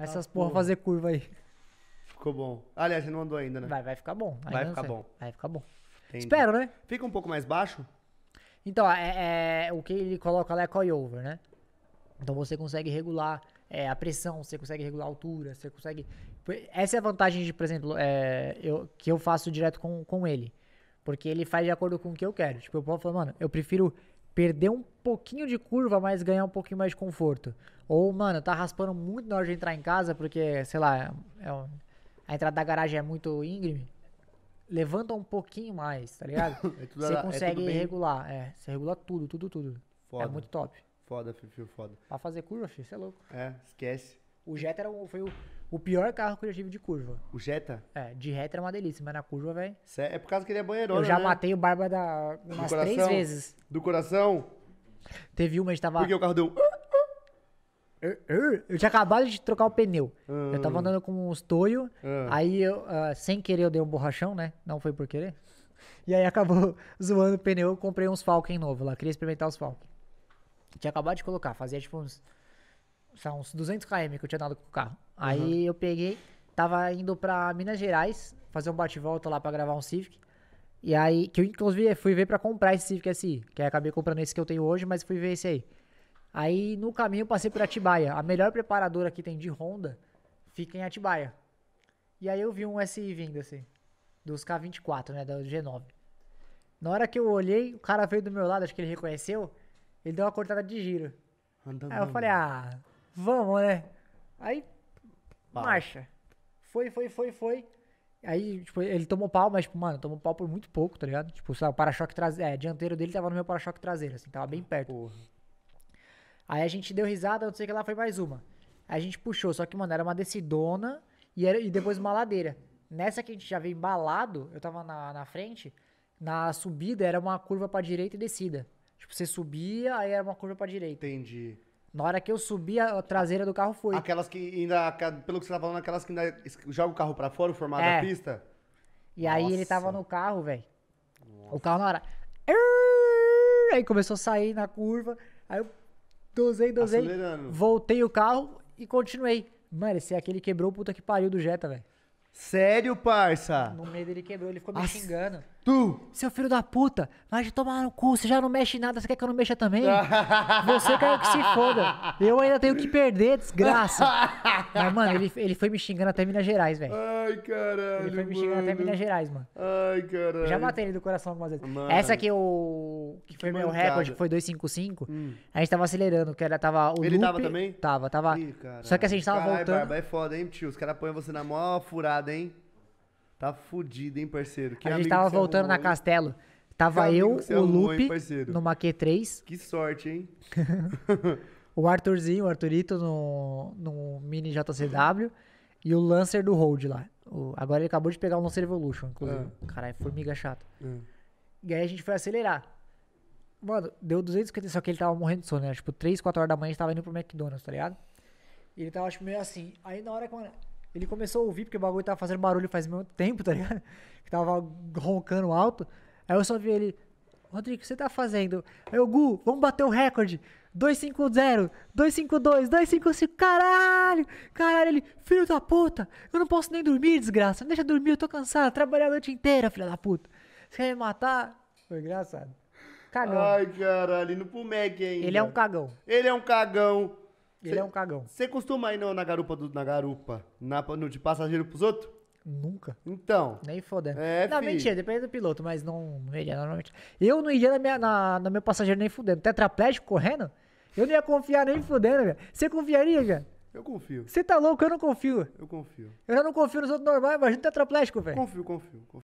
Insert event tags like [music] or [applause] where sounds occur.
Vai ah, essas porra, porra fazer curva aí. Ficou bom. Aliás, você não andou ainda, né? Vai, vai ficar bom. Vai ficar bom. Vai ficar bom. Entendi. Espero, né? Fica um pouco mais baixo? Então, é, é o que ele coloca lá é coilover, né? Então você consegue regular é, a pressão, você consegue regular a altura, você consegue. Essa é a vantagem de, por exemplo, é, eu, que eu faço direto com, com ele. Porque ele faz de acordo com o que eu quero. Tipo, eu posso falar, mano, eu prefiro perder um pouquinho de curva, mas ganhar um pouquinho mais de conforto. Ou, mano, tá raspando muito na hora de entrar em casa, porque, sei lá, é um, a entrada da garagem é muito íngreme. Levanta um pouquinho mais, tá ligado? [laughs] é tudo, você é consegue é regular, é. Você regula tudo, tudo, tudo. É foda. É muito top. Foda, filho, foda. Pra fazer curva, filho, você é louco. É, esquece. O Jet era, foi o, o pior carro que eu já tive de curva. O Jetta? É, de reta era uma delícia, mas na curva, velho. É por causa que ele é né? Eu já né? matei o Barba da umas coração? três vezes. Do coração? Teve uma, a gente tava. Porque o carro deu. Ah, ah? Eu tinha acabado de trocar o pneu. Hum. Eu tava ah. andando com uns toio. Hum. Aí eu, uh, sem querer, eu dei um borrachão, né? Não foi por querer. E aí acabou [laughs] zoando o pneu. Eu comprei uns Falcon novo lá. Queria experimentar os Falcon. Tinha acabado de colocar. Fazia tipo uns são uns 200 km que eu tinha dado com o carro. Aí uhum. eu peguei, tava indo pra Minas Gerais, fazer um bate-volta lá pra gravar um Civic. E aí, que eu inclusive fui ver pra comprar esse Civic SI, que acabei comprando esse que eu tenho hoje, mas fui ver esse aí. Aí no caminho eu passei por Atibaia. A melhor preparadora que tem de Honda fica em Atibaia. E aí eu vi um SI vindo assim, dos K24, né, do G9. Na hora que eu olhei, o cara veio do meu lado, acho que ele reconheceu, ele deu uma cortada de giro. Andando. Aí eu falei, ah, vamos, né? Aí, marcha. Foi, foi, foi, foi. Aí, tipo, ele tomou pau, mas, tipo, mano, tomou pau por muito pouco, tá ligado? Tipo, sabe, o para-choque traseiro, é, dianteiro dele tava no meu para-choque traseiro, assim, tava bem perto. Porra. Aí a gente deu risada, não sei o que lá, foi mais uma. Aí a gente puxou, só que, mano, era uma decidona e, era, e depois uma ladeira. Nessa que a gente já veio embalado, eu tava na, na frente, na subida era uma curva pra direita e descida. Tipo, você subia, aí era uma curva pra direita. Entendi. Na hora que eu subi, a traseira do carro foi. Aquelas que ainda, pelo que você tá falando, aquelas que ainda joga o carro pra fora, o formato é. da pista? E Nossa. aí ele tava no carro, velho. O carro na hora. Aí começou a sair na curva. Aí eu dosei, dosei. Voltei o carro e continuei. Mano, esse é aquele quebrou o puta que pariu do Jetta, velho. Sério, parça? No meio dele quebrou, ele ficou me As- xingando. Tu! Seu filho da puta, vai te tomar no cu, você já não mexe em nada, você quer que eu não mexa também? [laughs] Você quer que se foda. Eu ainda tenho que perder, desgraça. Mas, mano, ele, ele foi me xingando até Minas Gerais, velho. Ai, caralho. Ele foi me xingando até Minas Gerais, mano. Ai, caralho. Já matei ele do coração algumas vezes. Mano. Essa que o. Que, foi meu recorde, que foi 255. Hum. A gente tava acelerando, que era tava o Ele loop, tava também? Tava, tava. Ih, só que assim, a gente tava Carai, voltando. Barba, é foda, hein, tio? Os caras põem você na maior furada, hein? Tá fudido, hein, parceiro? Que a gente tava voltando arrumou, na Castelo. Tava eu, o Lupe, numa Q3. Que sorte, hein? [laughs] o Arthurzinho, o Arthurito, no, no Mini JCW. e o Lancer do Hold lá. O, agora ele acabou de pegar o Lancer Evolution, inclusive. Ah. Caralho, formiga chata. Ah. E aí a gente foi acelerar. Mano, deu 250, só que ele tava morrendo de sono, né? Tipo, 3, 4 horas da manhã a gente tava indo pro McDonald's, tá ligado? E ele tava, tipo, meio assim. Aí na hora que, mano, ele começou a ouvir, porque o bagulho tava fazendo barulho faz muito tempo, tá ligado? [laughs] Que tava roncando alto. Aí eu só vi ele, Rodrigo, o que você tá fazendo? Aí eu, Gu, vamos bater o recorde. 250, 252, 255, caralho! Caralho, ele, filho da puta, eu não posso nem dormir, desgraça. Não deixa dormir, eu tô cansado, trabalhei a noite inteira, filho da puta. Você quer me matar? Foi engraçado. Cagão. Ai, caralho, indo pro Mac ainda. É Ele é um cagão. Ele é um cagão. Ele cê, é um cagão. Você costuma ir não na garupa do, na garupa, na, no, de passageiro pros outros? Nunca. Então. Nem foda. É, não, filho. mentira, depende do piloto, mas não, não iria normalmente. Eu não iria na minha, na, no meu passageiro nem fudendo. Tetraplégico correndo? Eu não ia confiar nem fudendo, velho. Você confiaria, velho? Eu confio. Você tá louco? Eu não confio. Eu confio. Eu já não confio nos outros normais, imagina o tetraplégico, velho. Confio, confio, confio.